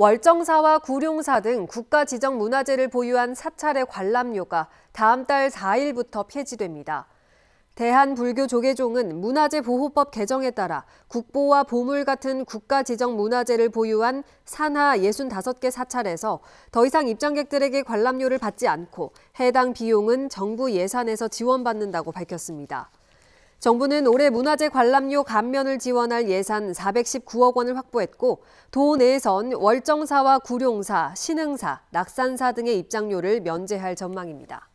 월정사와 구룡사 등 국가 지정 문화재를 보유한 사찰의 관람료가 다음 달 4일부터 폐지됩니다. 대한불교조계종은 문화재보호법 개정에 따라 국보와 보물 같은 국가 지정 문화재를 보유한 산하 65개 사찰에서 더 이상 입장객들에게 관람료를 받지 않고 해당 비용은 정부 예산에서 지원받는다고 밝혔습니다. 정부는 올해 문화재 관람료 감면을 지원할 예산 419억 원을 확보했고 도 내에선 월정사와 구룡사, 신흥사, 낙산사 등의 입장료를 면제할 전망입니다.